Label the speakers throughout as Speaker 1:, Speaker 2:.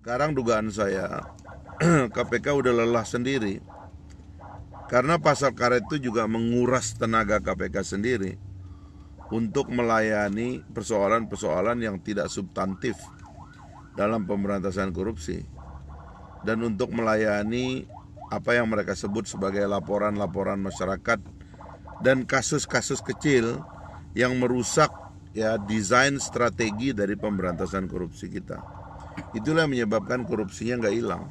Speaker 1: Sekarang dugaan saya KPK udah lelah sendiri Karena pasal karet itu juga menguras tenaga KPK sendiri Untuk melayani persoalan-persoalan yang tidak substantif Dalam pemberantasan korupsi Dan untuk melayani apa yang mereka sebut sebagai laporan-laporan masyarakat Dan kasus-kasus kecil yang merusak ya desain strategi dari pemberantasan korupsi kita. Itulah yang menyebabkan korupsinya nggak hilang.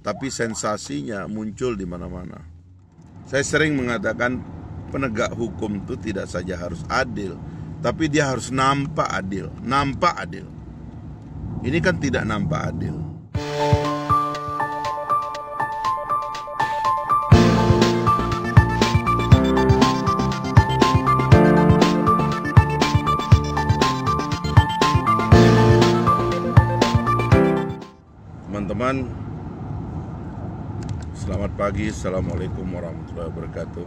Speaker 1: Tapi sensasinya muncul di mana-mana. Saya sering mengatakan penegak hukum itu tidak saja harus adil, tapi dia harus nampak adil, nampak adil. Ini kan tidak nampak adil. teman-teman Selamat pagi Assalamualaikum warahmatullahi wabarakatuh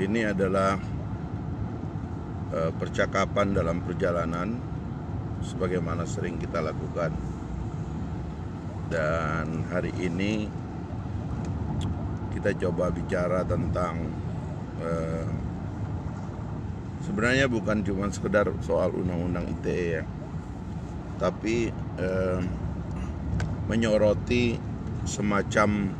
Speaker 1: Ini adalah eh, Percakapan dalam perjalanan Sebagaimana sering kita lakukan Dan hari ini Kita coba bicara tentang eh, Sebenarnya bukan cuma sekedar soal undang-undang ITE ya tapi eh, menyoroti semacam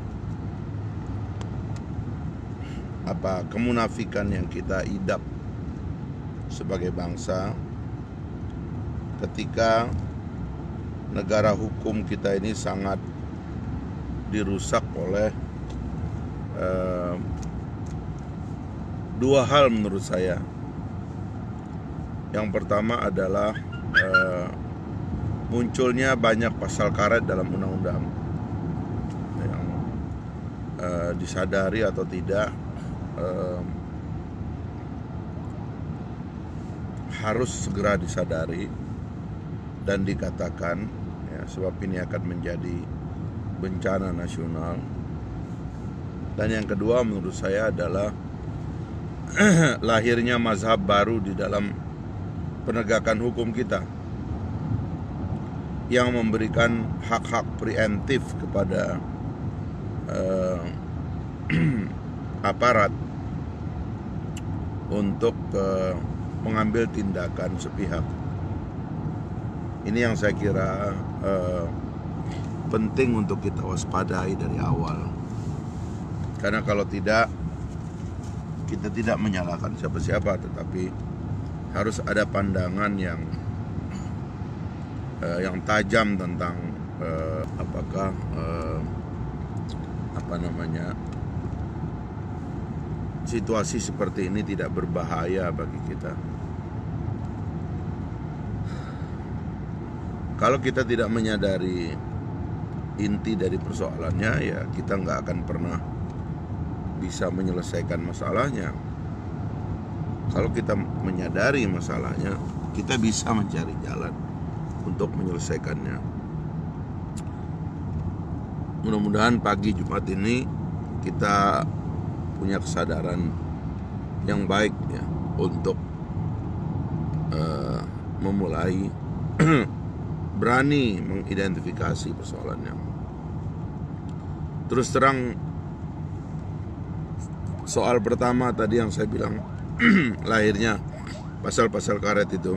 Speaker 1: apa kemunafikan yang kita idap sebagai bangsa ketika negara hukum kita ini sangat dirusak oleh eh, dua hal menurut saya. Yang pertama adalah eh, munculnya banyak pasal karet dalam undang-undang yang uh, disadari atau tidak eh, harus segera disadari dan dikatakan ya, sebab ini akan menjadi bencana nasional dan yang kedua menurut saya adalah lahirnya mazhab baru di dalam penegakan hukum kita yang memberikan hak-hak preemptif kepada uh, aparat untuk uh, mengambil tindakan sepihak. Ini yang saya kira uh, penting untuk kita waspadai dari awal. Karena kalau tidak kita tidak menyalahkan siapa-siapa tetapi harus ada pandangan yang uh, yang tajam tentang uh, apakah uh, apa namanya situasi seperti ini tidak berbahaya bagi kita. Kalau kita tidak menyadari inti dari persoalannya, ya kita nggak akan pernah bisa menyelesaikan masalahnya. Kalau kita menyadari masalahnya, kita bisa mencari jalan untuk menyelesaikannya. Mudah-mudahan pagi Jumat ini kita punya kesadaran yang baik ya untuk uh, memulai berani mengidentifikasi persoalannya. Terus terang soal pertama tadi yang saya bilang lahirnya pasal-pasal karet itu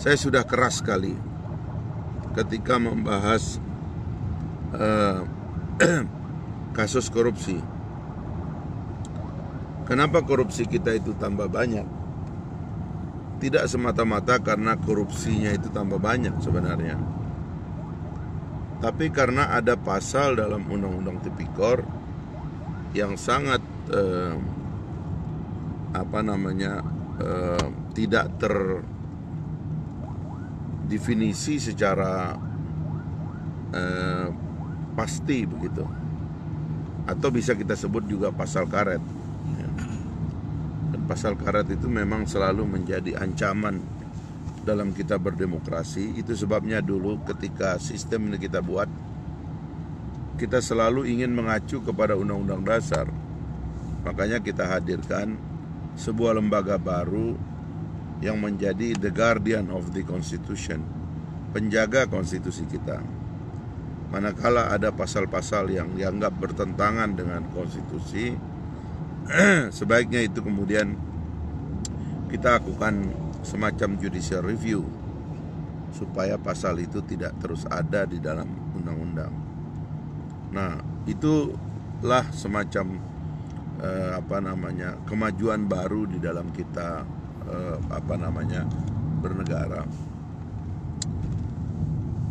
Speaker 1: saya sudah keras sekali ketika membahas uh, kasus korupsi. Kenapa korupsi kita itu tambah banyak? Tidak semata-mata karena korupsinya itu tambah banyak sebenarnya. Tapi karena ada pasal dalam undang-undang tipikor yang sangat eh, apa namanya eh, tidak ter definisi secara eh, pasti begitu atau bisa kita sebut juga pasal karet dan pasal karet itu memang selalu menjadi ancaman dalam kita berdemokrasi itu sebabnya dulu ketika sistem ini kita buat kita selalu ingin mengacu kepada undang-undang dasar makanya kita hadirkan sebuah lembaga baru yang menjadi the guardian of the constitution, penjaga konstitusi kita. Manakala ada pasal-pasal yang dianggap bertentangan dengan konstitusi, sebaiknya itu kemudian kita lakukan semacam judicial review supaya pasal itu tidak terus ada di dalam undang-undang. Nah, itulah semacam eh, apa namanya kemajuan baru di dalam kita eh, apa namanya bernegara.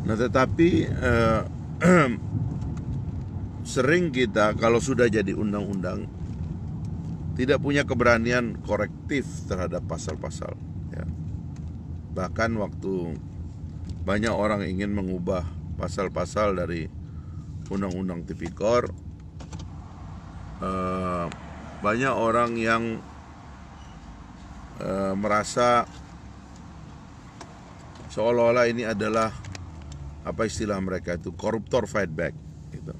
Speaker 1: Nah, tetapi eh, sering kita kalau sudah jadi undang-undang tidak punya keberanian korektif terhadap pasal-pasal. Ya. Bahkan waktu banyak orang ingin mengubah pasal-pasal dari undang-undang tipikor, eh, banyak orang yang Eh, merasa seolah-olah ini adalah apa istilah mereka itu koruptor fight back gitu.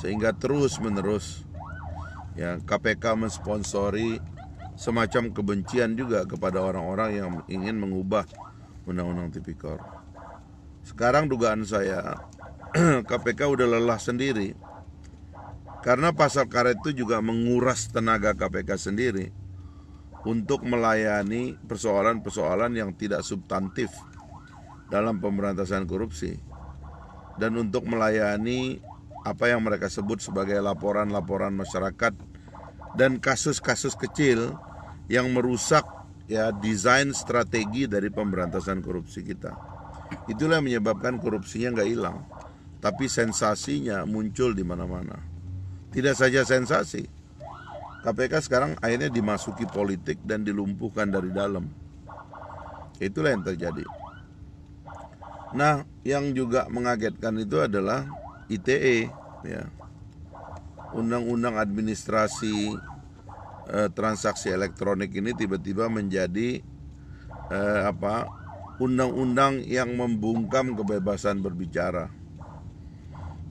Speaker 1: Sehingga terus menerus ya KPK mensponsori semacam kebencian juga kepada orang-orang yang ingin mengubah undang-undang tipikor. Sekarang dugaan saya KPK udah lelah sendiri karena pasal karet itu juga menguras tenaga KPK sendiri untuk melayani persoalan-persoalan yang tidak substantif dalam pemberantasan korupsi dan untuk melayani apa yang mereka sebut sebagai laporan-laporan masyarakat dan kasus-kasus kecil yang merusak ya desain strategi dari pemberantasan korupsi kita. Itulah yang menyebabkan korupsinya nggak hilang, tapi sensasinya muncul di mana-mana. Tidak saja sensasi, KPK sekarang akhirnya dimasuki politik dan dilumpuhkan dari dalam. Itulah yang terjadi. Nah, yang juga mengagetkan itu adalah ITE, ya. Undang-undang Administrasi eh, Transaksi Elektronik ini tiba-tiba menjadi eh, apa? Undang-undang yang membungkam kebebasan berbicara.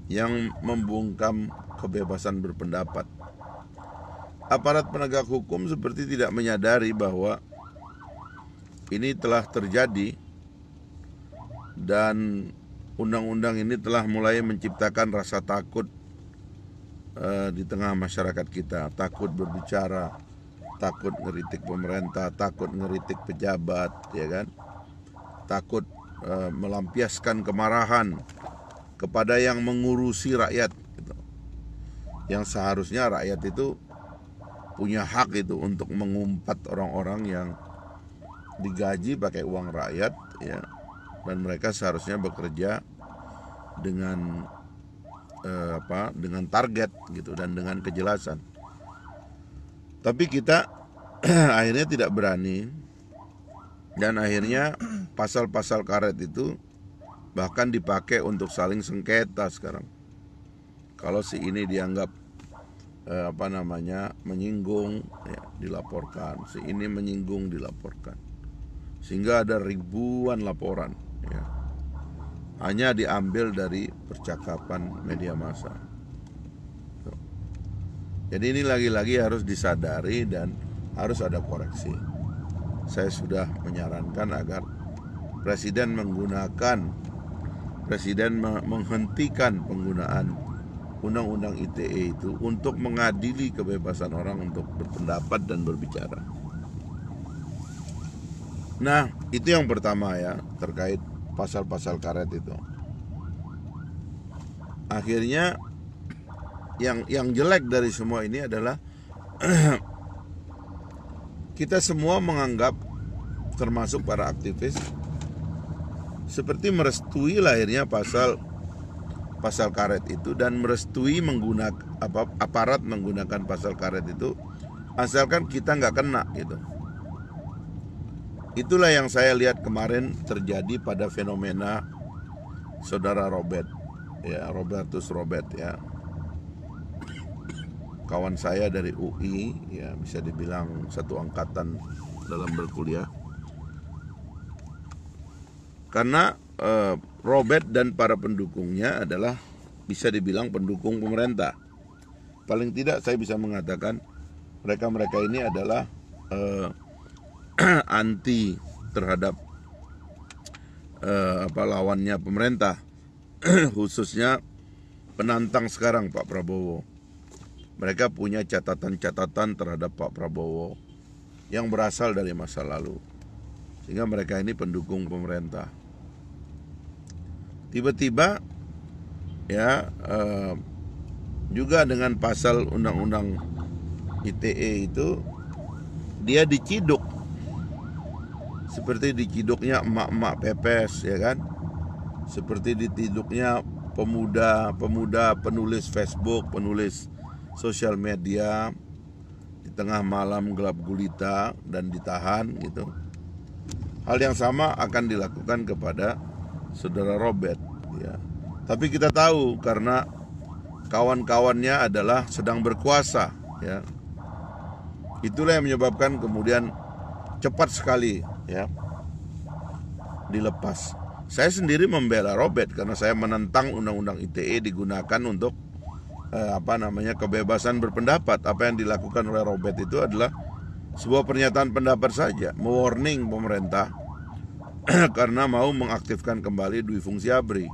Speaker 1: Yang membungkam kebebasan berpendapat aparat penegak hukum seperti tidak menyadari bahwa ini telah terjadi dan undang-undang ini telah mulai menciptakan rasa takut uh, di tengah masyarakat kita, takut berbicara, takut ngeritik pemerintah, takut ngeritik pejabat, ya kan? Takut uh, melampiaskan kemarahan kepada yang mengurusi rakyat gitu. Yang seharusnya rakyat itu punya hak itu untuk mengumpat orang-orang yang digaji pakai uang rakyat ya dan mereka seharusnya bekerja dengan eh, apa dengan target gitu dan dengan kejelasan tapi kita akhirnya tidak berani dan akhirnya pasal-pasal karet itu bahkan dipakai untuk saling sengketa sekarang kalau si ini dianggap eh, apa namanya menyinggung ya, dilaporkan si ini menyinggung dilaporkan sehingga ada ribuan laporan ya. hanya diambil dari percakapan media massa jadi ini lagi-lagi harus disadari dan harus ada koreksi saya sudah menyarankan agar presiden menggunakan presiden menghentikan penggunaan undang-undang ITE itu untuk mengadili kebebasan orang untuk berpendapat dan berbicara. Nah, itu yang pertama ya terkait pasal-pasal karet itu. Akhirnya yang yang jelek dari semua ini adalah kita semua menganggap termasuk para aktivis seperti merestui lahirnya pasal pasal karet itu dan merestui menggunakan aparat menggunakan pasal karet itu asalkan kita nggak kena gitu. Itulah yang saya lihat kemarin terjadi pada fenomena saudara Robert ya Robertus Robert ya kawan saya dari UI ya bisa dibilang satu angkatan dalam berkuliah karena uh, Robert dan para pendukungnya adalah bisa dibilang pendukung pemerintah. Paling tidak saya bisa mengatakan mereka-mereka ini adalah uh, anti terhadap uh, apa lawannya pemerintah khususnya penantang sekarang Pak Prabowo. Mereka punya catatan-catatan terhadap Pak Prabowo yang berasal dari masa lalu. Sehingga mereka ini pendukung pemerintah tiba-tiba ya eh, juga dengan pasal undang-undang ITE itu dia diciduk seperti diciduknya emak-emak pepes ya kan seperti diciduknya pemuda-pemuda penulis Facebook, penulis sosial media di tengah malam gelap gulita dan ditahan gitu. Hal yang sama akan dilakukan kepada saudara Robert ya. Tapi kita tahu karena kawan-kawannya adalah sedang berkuasa ya. Itulah yang menyebabkan kemudian cepat sekali ya dilepas. Saya sendiri membela Robert karena saya menentang undang-undang ITE digunakan untuk eh, apa namanya kebebasan berpendapat. Apa yang dilakukan oleh Robert itu adalah sebuah pernyataan pendapat saja, mewarning pemerintah karena mau mengaktifkan kembali Dwi Fungsi Abri.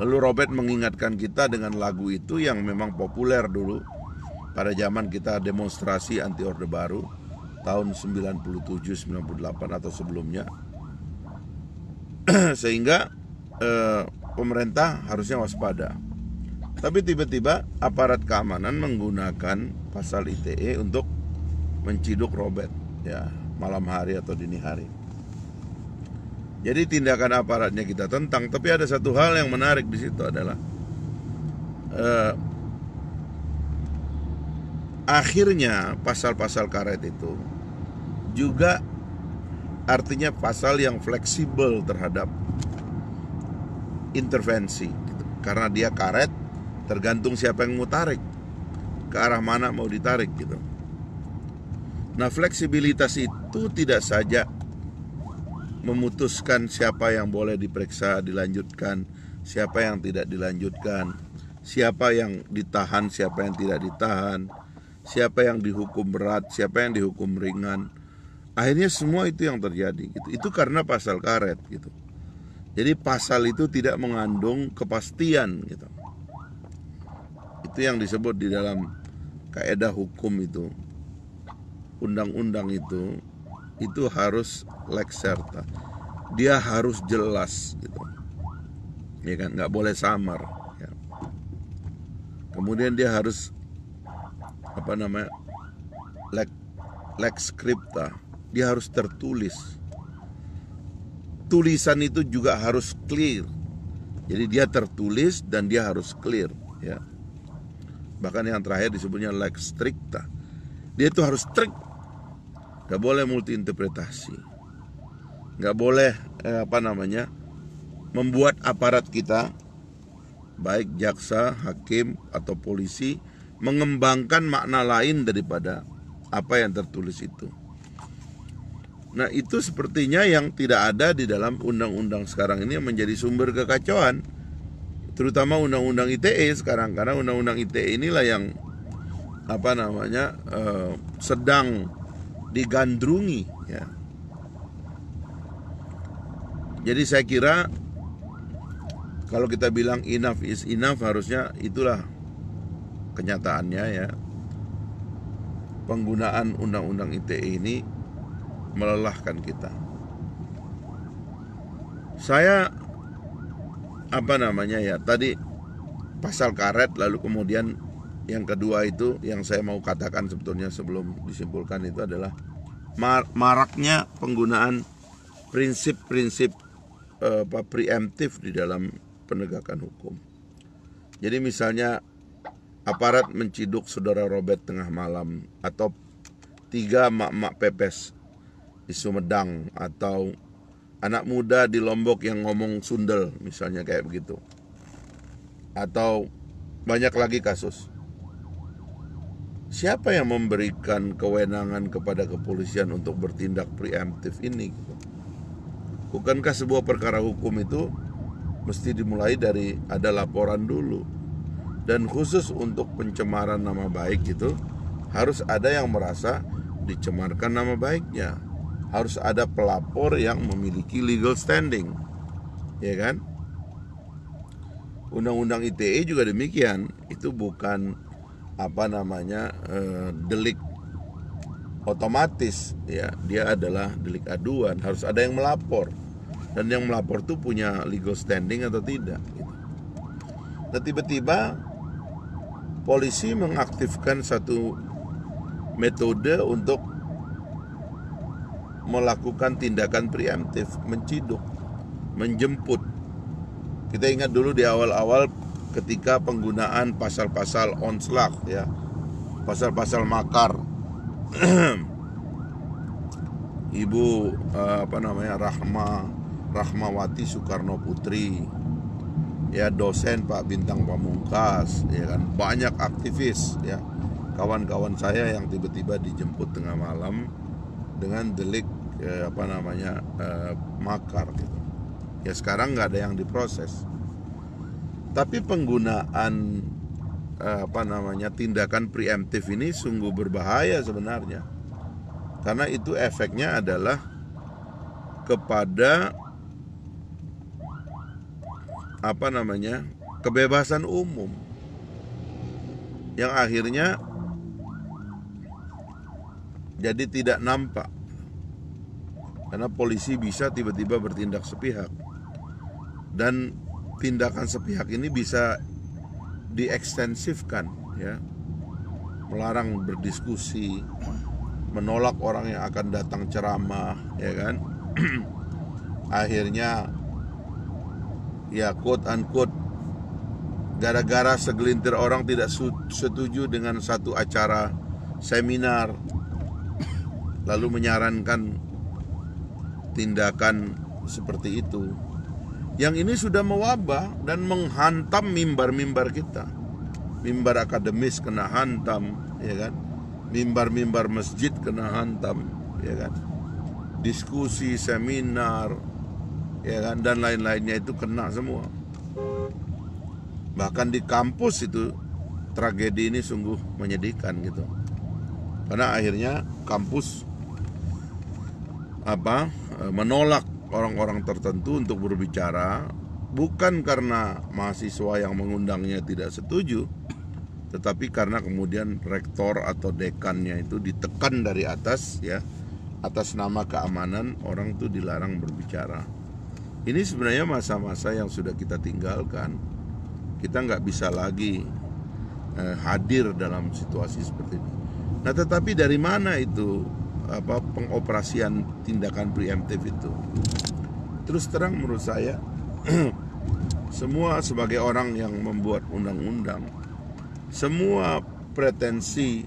Speaker 1: Lalu Robert mengingatkan kita dengan lagu itu yang memang populer dulu pada zaman kita demonstrasi anti Orde Baru tahun 97-98 atau sebelumnya. Sehingga eh, pemerintah harusnya waspada. Tapi tiba-tiba aparat keamanan menggunakan pasal ITE untuk menciduk Robert ya malam hari atau dini hari. Jadi tindakan aparatnya kita tentang, tapi ada satu hal yang menarik di situ adalah eh, akhirnya pasal-pasal karet itu juga artinya pasal yang fleksibel terhadap intervensi, gitu. karena dia karet tergantung siapa yang mau tarik, ke arah mana mau ditarik gitu. Nah fleksibilitas itu tidak saja memutuskan siapa yang boleh diperiksa dilanjutkan, siapa yang tidak dilanjutkan, siapa yang ditahan, siapa yang tidak ditahan, siapa yang dihukum berat, siapa yang dihukum ringan. Akhirnya semua itu yang terjadi gitu. Itu karena pasal karet gitu. Jadi pasal itu tidak mengandung kepastian gitu. Itu yang disebut di dalam kaedah hukum itu. Undang-undang itu itu harus lex serta. Dia harus jelas gitu. Ya kan, nggak boleh samar. Ya. Kemudian dia harus apa namanya lex lex scripta. Dia harus tertulis. Tulisan itu juga harus clear. Jadi dia tertulis dan dia harus clear. Ya. Bahkan yang terakhir disebutnya lex stricta. Dia itu harus strict nggak boleh multiinterpretasi nggak boleh eh, apa namanya membuat aparat kita baik jaksa, hakim atau polisi mengembangkan makna lain daripada apa yang tertulis itu. Nah, itu sepertinya yang tidak ada di dalam undang-undang sekarang ini yang menjadi sumber kekacauan. Terutama undang-undang ITE sekarang karena undang-undang ITE inilah yang apa namanya uh, sedang digandrungi ya. Jadi saya kira kalau kita bilang enough is enough harusnya itulah kenyataannya ya. Penggunaan undang-undang ITE ini melelahkan kita. Saya apa namanya ya tadi pasal karet lalu kemudian yang kedua itu yang saya mau katakan sebetulnya sebelum disimpulkan itu adalah mar maraknya penggunaan prinsip-prinsip eh, apa preemptif di dalam penegakan hukum. Jadi misalnya aparat menciduk saudara Robert tengah malam atau tiga mak-mak pepes di Sumedang atau anak muda di Lombok yang ngomong sundel misalnya kayak begitu. Atau banyak lagi kasus siapa yang memberikan kewenangan kepada kepolisian untuk bertindak preemptif ini Bukankah sebuah perkara hukum itu mesti dimulai dari ada laporan dulu. Dan khusus untuk pencemaran nama baik itu harus ada yang merasa dicemarkan nama baiknya. Harus ada pelapor yang memiliki legal standing. Ya kan? Undang-undang ITE juga demikian. Itu bukan apa namanya eh, delik otomatis ya dia adalah delik aduan harus ada yang melapor dan yang melapor tuh punya legal standing atau tidak Nah tiba-tiba polisi mengaktifkan satu metode untuk melakukan tindakan preemptif, menciduk, menjemput. Kita ingat dulu di awal-awal ketika penggunaan pasal-pasal onslaught ya pasal-pasal makar Ibu eh, apa namanya Rahma Rahmawati Soekarno Putri ya dosen Pak Bintang Pamungkas ya kan banyak aktivis ya kawan-kawan saya yang tiba-tiba dijemput tengah malam dengan delik eh, apa namanya eh, makar gitu ya sekarang nggak ada yang diproses tapi penggunaan eh, apa namanya tindakan preemptif ini sungguh berbahaya sebenarnya. Karena itu efeknya adalah kepada apa namanya? kebebasan umum. Yang akhirnya jadi tidak nampak. Karena polisi bisa tiba-tiba bertindak sepihak. Dan tindakan sepihak ini bisa diekstensifkan ya melarang berdiskusi menolak orang yang akan datang ceramah ya kan akhirnya ya quote unquote gara-gara segelintir orang tidak setuju dengan satu acara seminar lalu menyarankan tindakan seperti itu yang ini sudah mewabah dan menghantam mimbar-mimbar kita. Mimbar akademis kena hantam, ya kan? Mimbar-mimbar masjid kena hantam, ya kan? Diskusi, seminar, ya kan? Dan lain-lainnya itu kena semua. Bahkan di kampus itu tragedi ini sungguh menyedihkan gitu. Karena akhirnya kampus apa eh, menolak orang-orang tertentu untuk berbicara bukan karena mahasiswa yang mengundangnya tidak setuju tetapi karena kemudian rektor atau dekannya itu ditekan dari atas ya atas nama keamanan orang itu dilarang berbicara ini sebenarnya masa-masa yang sudah kita tinggalkan kita nggak bisa lagi eh, hadir dalam situasi seperti ini nah tetapi dari mana itu apa pengoperasian tindakan preemptif itu. Terus terang menurut saya semua sebagai orang yang membuat undang-undang semua pretensi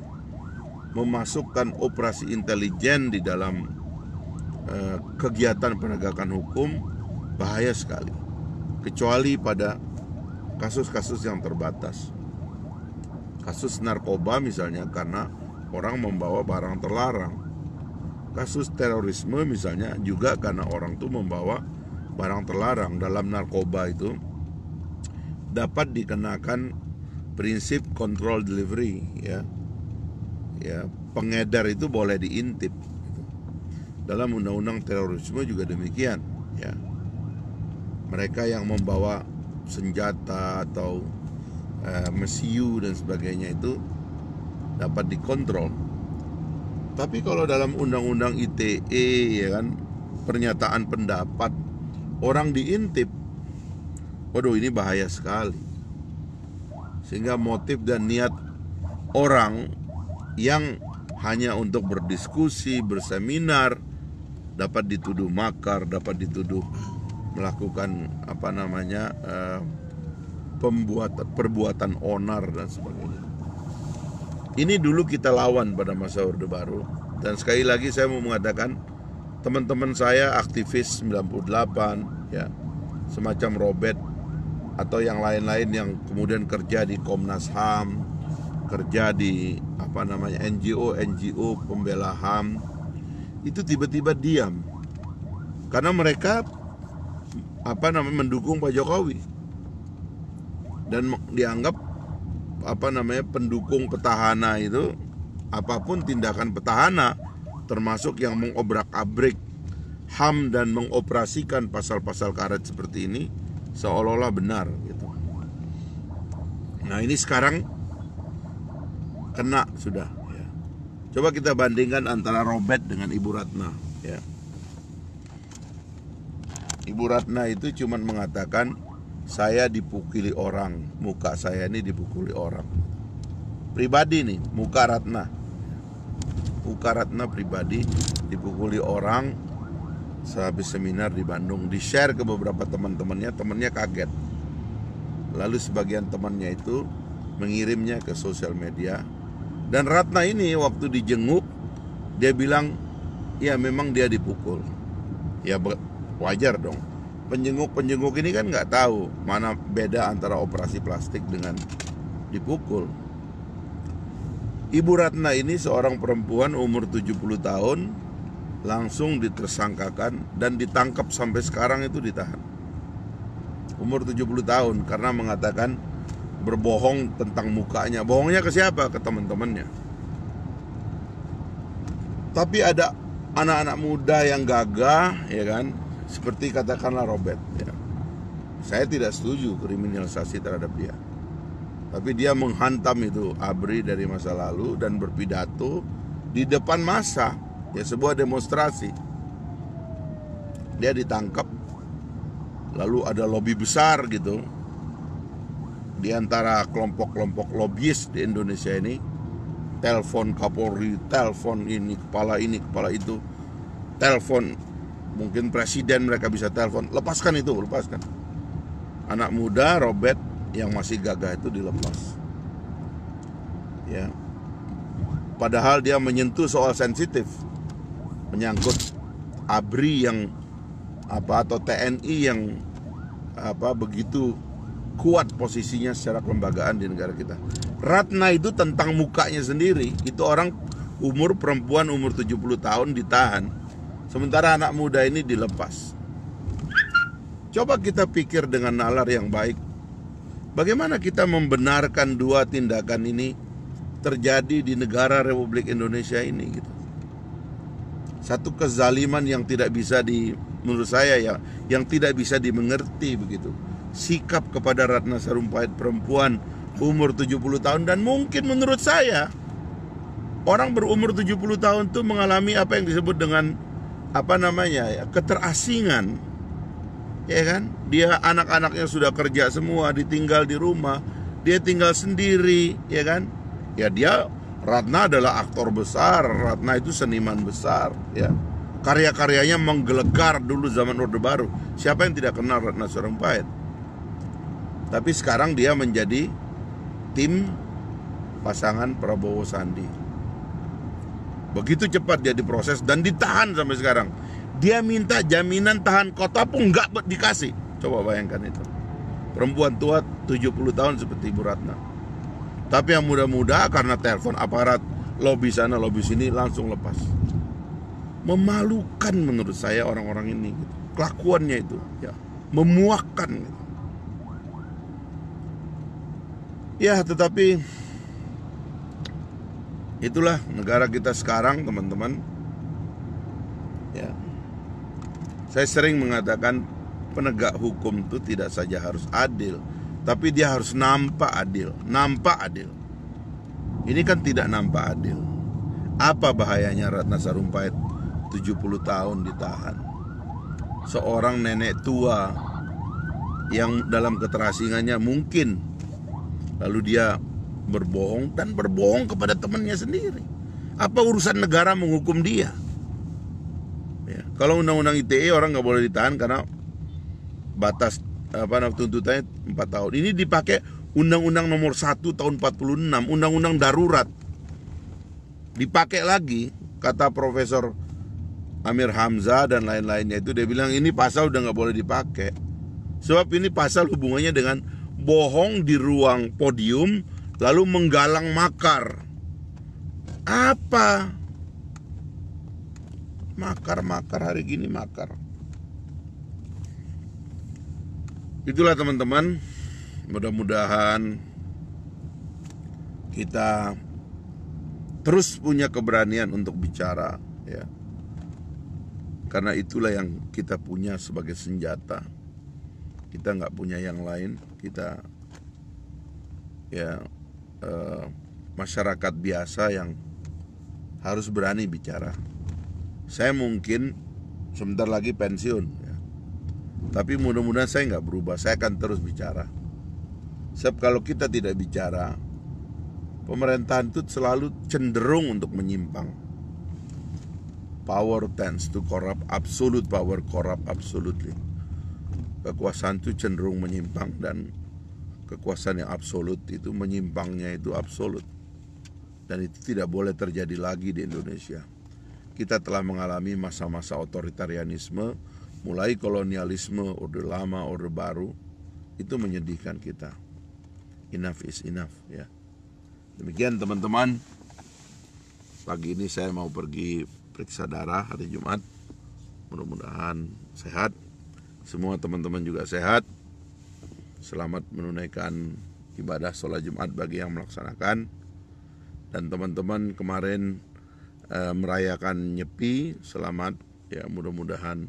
Speaker 1: memasukkan operasi intelijen di dalam eh, kegiatan penegakan hukum bahaya sekali kecuali pada kasus-kasus yang terbatas kasus narkoba misalnya karena orang membawa barang terlarang kasus terorisme misalnya juga karena orang itu membawa barang terlarang dalam narkoba itu dapat dikenakan prinsip control delivery ya. Ya, pengedar itu boleh diintip. Dalam undang-undang terorisme juga demikian ya. Mereka yang membawa senjata atau uh, mesiu dan sebagainya itu dapat dikontrol tapi kalau dalam undang-undang ITE ya kan pernyataan pendapat orang diintip. Waduh ini bahaya sekali. Sehingga motif dan niat orang yang hanya untuk berdiskusi, berseminar dapat dituduh makar, dapat dituduh melakukan apa namanya uh, eh, pembuatan perbuatan onar dan sebagainya. Ini dulu kita lawan pada masa Orde Baru dan sekali lagi saya mau mengatakan teman-teman saya aktivis 98 ya semacam Robert atau yang lain-lain yang kemudian kerja di Komnas HAM, kerja di apa namanya NGO NGO pembela HAM itu tiba-tiba diam karena mereka apa namanya mendukung Pak Jokowi dan dianggap apa namanya pendukung petahana itu apapun tindakan petahana termasuk yang mengobrak-abrik HAM dan mengoperasikan pasal-pasal karet seperti ini seolah-olah benar gitu. Nah, ini sekarang kena sudah ya. Coba kita bandingkan antara Robert dengan Ibu Ratna ya. Ibu Ratna itu cuman mengatakan saya dipukuli orang, muka saya ini dipukuli orang. Pribadi nih, muka Ratna. Muka Ratna pribadi dipukuli orang sehabis seminar di Bandung, di-share ke beberapa teman-temannya, temannya kaget. Lalu sebagian temannya itu mengirimnya ke sosial media. Dan Ratna ini waktu dijenguk, dia bilang, "Ya memang dia dipukul." Ya wajar dong penjenguk-penjenguk ini kan nggak tahu mana beda antara operasi plastik dengan dipukul. Ibu Ratna ini seorang perempuan umur 70 tahun langsung ditersangkakan dan ditangkap sampai sekarang itu ditahan. Umur 70 tahun karena mengatakan berbohong tentang mukanya. Bohongnya ke siapa? Ke teman-temannya. Tapi ada anak-anak muda yang gagah, ya kan? seperti katakanlah Robert ya. ya. saya tidak setuju kriminalisasi terhadap dia tapi dia menghantam itu Abri dari masa lalu dan berpidato di depan masa ya sebuah demonstrasi dia ditangkap lalu ada lobby besar gitu di antara kelompok-kelompok lobbyis di Indonesia ini telepon Kapolri, telepon ini, kepala ini, kepala itu, telepon mungkin presiden mereka bisa telepon lepaskan itu lepaskan anak muda Robert yang masih gagah itu dilepas ya padahal dia menyentuh soal sensitif menyangkut ABRI yang apa atau TNI yang apa begitu kuat posisinya secara kelembagaan di negara kita. Ratna itu tentang mukanya sendiri, itu orang umur perempuan umur 70 tahun ditahan Sementara anak muda ini dilepas. Coba kita pikir dengan nalar yang baik. Bagaimana kita membenarkan dua tindakan ini terjadi di negara Republik Indonesia ini gitu. Satu kezaliman yang tidak bisa di menurut saya ya, yang tidak bisa dimengerti begitu. Sikap kepada Ratna Sarumpait perempuan umur 70 tahun dan mungkin menurut saya orang berumur 70 tahun itu mengalami apa yang disebut dengan apa namanya ya, keterasingan ya kan dia anak-anaknya sudah kerja semua ditinggal di rumah dia tinggal sendiri ya kan ya dia Ratna adalah aktor besar Ratna itu seniman besar ya karya-karyanya menggelegar dulu zaman Orde Baru siapa yang tidak kenal Ratna Sarumpait tapi sekarang dia menjadi tim pasangan Prabowo Sandi Begitu cepat dia diproses dan ditahan sampai sekarang. Dia minta jaminan tahan kota pun nggak dikasih. Coba bayangkan itu. Perempuan tua 70 tahun seperti Ibu Ratna. Tapi yang muda-muda karena telepon aparat lobby sana lobby sini langsung lepas. Memalukan menurut saya orang-orang ini. Gitu. Kelakuannya itu ya memuakkan. Gitu. Ya, tetapi itulah negara kita sekarang teman-teman ya saya sering mengatakan penegak hukum itu tidak saja harus adil tapi dia harus nampak adil nampak adil ini kan tidak nampak adil apa bahayanya Ratna Sarumpait 70 tahun ditahan seorang nenek tua yang dalam keterasingannya mungkin lalu dia berbohong dan berbohong kepada temannya sendiri. Apa urusan negara menghukum dia? Ya, kalau undang-undang ITE orang nggak boleh ditahan karena batas apa namanya tuntutannya empat tahun. Ini dipakai undang-undang nomor 1 tahun 46, undang-undang darurat. Dipakai lagi kata Profesor Amir Hamzah dan lain-lainnya itu dia bilang ini pasal udah nggak boleh dipakai. Sebab ini pasal hubungannya dengan bohong di ruang podium lalu menggalang makar. Apa? Makar-makar hari gini makar. Itulah teman-teman, mudah-mudahan kita terus punya keberanian untuk bicara ya. Karena itulah yang kita punya sebagai senjata. Kita nggak punya yang lain, kita ya Eh, masyarakat biasa yang harus berani bicara. Saya mungkin sebentar lagi pensiun, ya. tapi mudah-mudahan saya nggak berubah. Saya akan terus bicara. Sebab kalau kita tidak bicara, pemerintahan itu selalu cenderung untuk menyimpang. Power tends to corrupt, absolute power corrupt absolutely. Kekuasaan itu cenderung menyimpang dan kekuasaan yang absolut itu menyimpangnya itu absolut dan itu tidak boleh terjadi lagi di Indonesia. Kita telah mengalami masa-masa otoritarianisme, mulai kolonialisme Orde Lama, Orde Baru, itu menyedihkan kita. Enough is enough ya. Demikian teman-teman. Pagi ini saya mau pergi periksa darah hari Jumat. Mudah-mudahan sehat. Semua teman-teman juga sehat. Selamat menunaikan ibadah sholat Jumat bagi yang melaksanakan. Dan teman-teman kemarin e, merayakan Nyepi, selamat ya mudah-mudahan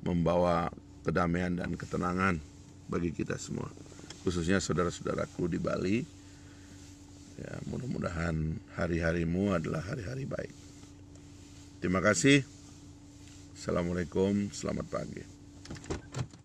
Speaker 1: membawa kedamaian dan ketenangan bagi kita semua. Khususnya saudara-saudaraku di Bali. Ya, mudah-mudahan hari-harimu adalah hari-hari baik. Terima kasih. Assalamualaikum, selamat pagi.